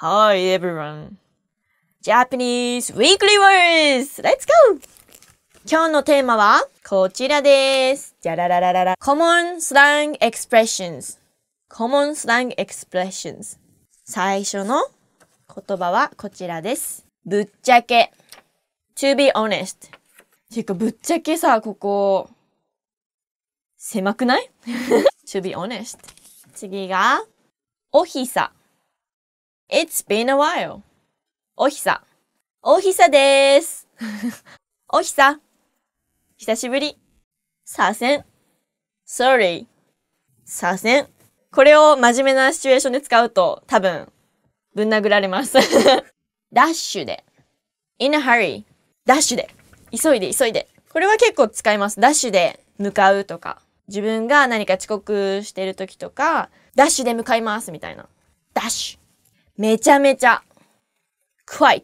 Hi everyone! Japanese Weekly Words! Let's go! 今日のテーマはこちらです。じゃららららら。Common Slang Expressions Common Slang Expressions 最初の言葉はこちらです。ぶっちゃけ To be honest てかぶっちゃけさ、ここ狭くない ?To be honest 次がおひさ It's been a while. おひさ。おひさです。おひさ。久しぶり。させん。sorry. させん。これを真面目なシチュエーションで使うと多分、ぶん殴られます。ダッシュで。in a hurry. ダッシュで。急いで急いで。これは結構使います。ダッシュで向かうとか。自分が何か遅刻してる時とか、ダッシュで向かいますみたいな。ダッシュ。めちゃめちゃ。quite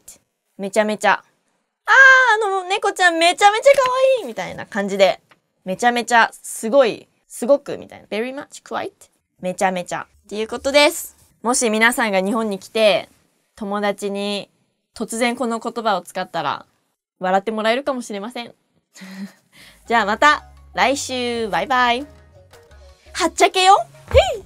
めちゃめちゃ。あー、あの猫ちゃんめちゃめちゃ可愛いみたいな感じで。めちゃめちゃ、すごい、すごくみたいな。very much quite めちゃめちゃ。っていうことです。もし皆さんが日本に来て、友達に突然この言葉を使ったら、笑ってもらえるかもしれません。じゃあまた来週バイバイはっちゃけよへい